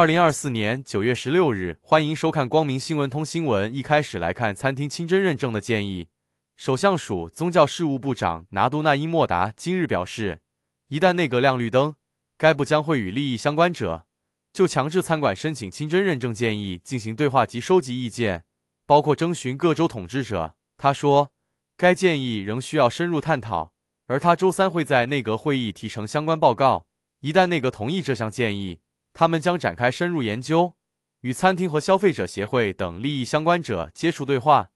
二零二四年九月十六日，欢迎收看光明新闻通新闻。一开始来看餐厅清真认证的建议。首相署宗教事务部长拿督那因莫达今日表示，一旦内阁亮绿灯，该部将会与利益相关者就强制餐馆申请清真认证建议进行对话及收集意见，包括征询各州统治者。他说，该建议仍需要深入探讨，而他周三会在内阁会议提呈相关报告。一旦内阁同意这项建议。他们将展开深入研究，与餐厅和消费者协会等利益相关者接触对话。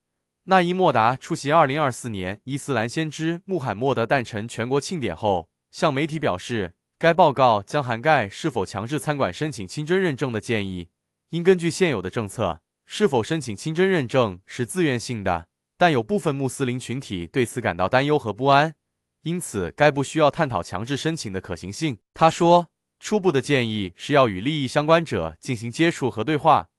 纳伊莫达出席2024年伊斯兰先知穆罕默德诞辰全国庆典后，向媒体表示，该报告将涵盖是否强制餐馆申请清真认证的建议。应根据现有的政策，是否申请清真认证是自愿性的，但有部分穆斯林群体对此感到担忧和不安，因此该部需要探讨强制申请的可行性。他说。初步的建议是要与利益相关者进行接触和对话。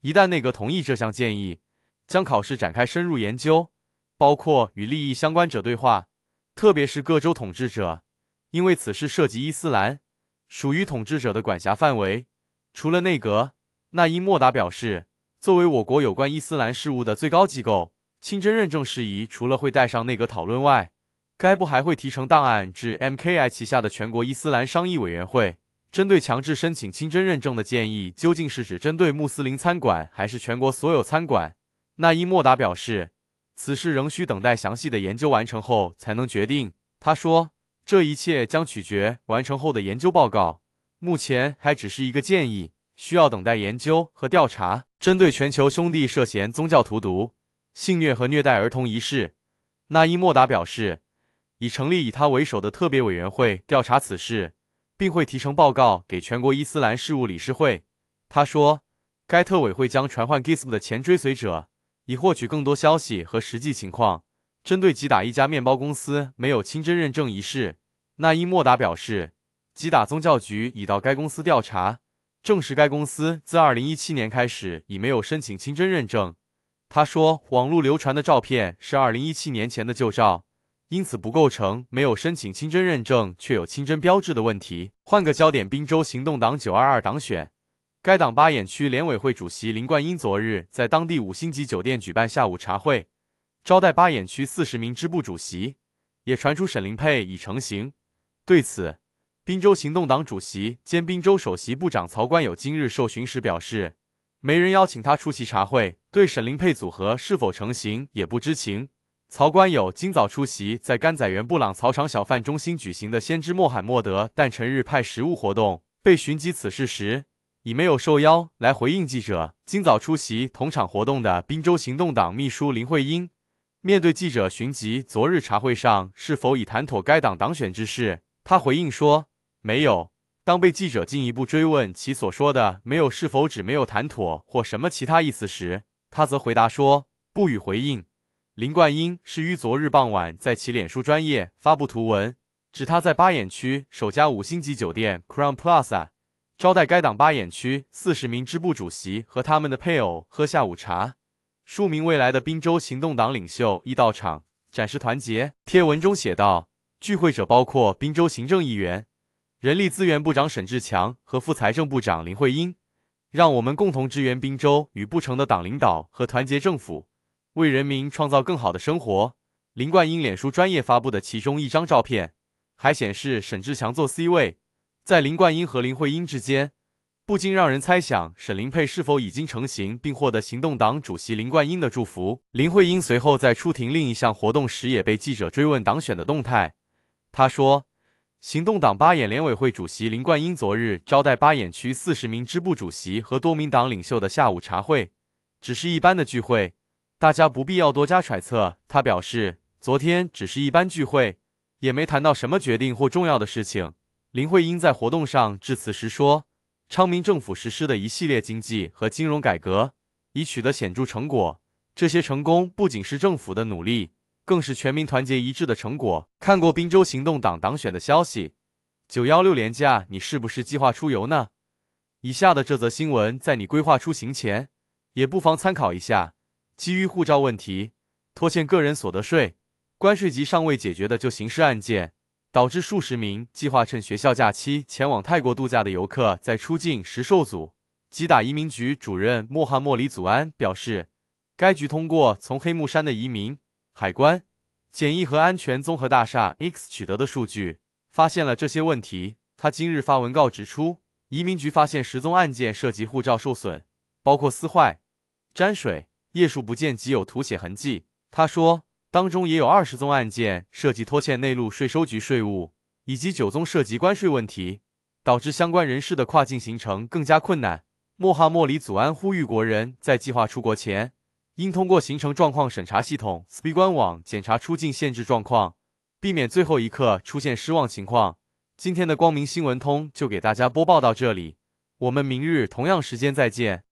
一旦内阁同意这项建议，将考试展开深入研究，包括与利益相关者对话，特别是各州统治者，因为此事涉及伊斯兰，属于统治者的管辖范围。除了内阁，纳伊莫达表示，作为我国有关伊斯兰事务的最高机构，清真认证事宜除了会带上内阁讨论外，该部还会提成档案至 MKI 旗下的全国伊斯兰商议委员会。针对强制申请清真认证的建议，究竟是指针对穆斯林餐馆，还是全国所有餐馆？纳伊莫达表示，此事仍需等待详细的研究完成后才能决定。他说，这一切将取决完成后的研究报告。目前还只是一个建议，需要等待研究和调查。针对全球兄弟涉嫌宗教荼毒、性虐和虐待儿童一事，纳伊莫达表示。已成立以他为首的特别委员会调查此事，并会提呈报告给全国伊斯兰事务理事会。他说，该特委会将传唤 Gizem 的前追随者，以获取更多消息和实际情况。针对击打一家面包公司没有清真认证一事，纳伊莫达表示，击打宗教局已到该公司调查，证实该公司自2017年开始已没有申请清真认证。他说，网络流传的照片是2017年前的旧照。因此不构成没有申请清真认证却有清真标志的问题。换个焦点，滨州行动党九二二党选，该党八彦区联委会主席林冠英昨日在当地五星级酒店举办下午茶会，招待八彦区四十名支部主席。也传出沈林佩已成型。对此，滨州行动党主席兼滨州首席部长曹冠友今日受询时表示，没人邀请他出席茶会，对沈林佩组合是否成型也不知情。曹官友今早出席在甘仔园布朗草场小贩中心举行的先知穆罕默德诞辰日派食物活动，被询及此事时，已没有受邀来回应记者。今早出席同场活动的滨州行动党秘书林慧英，面对记者询及昨日茶会上是否已谈妥该党党选之事，他回应说没有。当被记者进一步追问其所说的“没有”是否指没有谈妥或什么其他意思时，他则回答说不予回应。林冠英是于昨日傍晚在其脸书专业发布图文，指他在巴彦区首家五星级酒店 Crown Plaza 招待该党巴彦区四十名支部主席和他们的配偶喝下午茶，数名未来的宾州行动党领袖亦到场展示团结。贴文中写道：“聚会者包括宾州行政议员、人力资源部长沈志强和副财政部长林慧英，让我们共同支援滨州与不城的党领导和团结政府。”为人民创造更好的生活。林冠英脸书专业发布的其中一张照片，还显示沈志强坐 C 位，在林冠英和林惠英之间，不禁让人猜想沈林佩是否已经成型，并获得行动党主席林冠英的祝福。林惠英随后在出庭另一项活动时，也被记者追问党选的动态。他说，行动党巴眼联委会主席林冠英昨日招待巴眼区四十名支部主席和多名党领袖的下午茶会，只是一般的聚会。大家不必要多加揣测，他表示，昨天只是一般聚会，也没谈到什么决定或重要的事情。林徽英在活动上致辞时说：“昌明政府实施的一系列经济和金融改革已取得显著成果，这些成功不仅是政府的努力，更是全民团结一致的成果。”看过滨州行动党党选的消息，九幺六连假你是不是计划出游呢？以下的这则新闻在你规划出行前，也不妨参考一下。基于护照问题、拖欠个人所得税、关税及尚未解决的就刑事案件，导致数十名计划趁学校假期前往泰国度假的游客在出境时受阻。击打移民局主任穆罕默里祖安表示，该局通过从黑木山的移民海关检疫和安全综合大厦 x 取得的数据，发现了这些问题。他今日发文告指出，移民局发现十宗案件涉及护照受损，包括撕坏、沾水。页数不见即有涂写痕迹。他说，当中也有二十宗案件涉及拖欠内陆税收局税务，以及九宗涉及关税问题，导致相关人士的跨境行程更加困难。穆哈默里祖安呼吁国人在计划出国前，应通过行程状况审查系统 SPE 官网检查出境限制状况，避免最后一刻出现失望情况。今天的光明新闻通就给大家播报到这里，我们明日同样时间再见。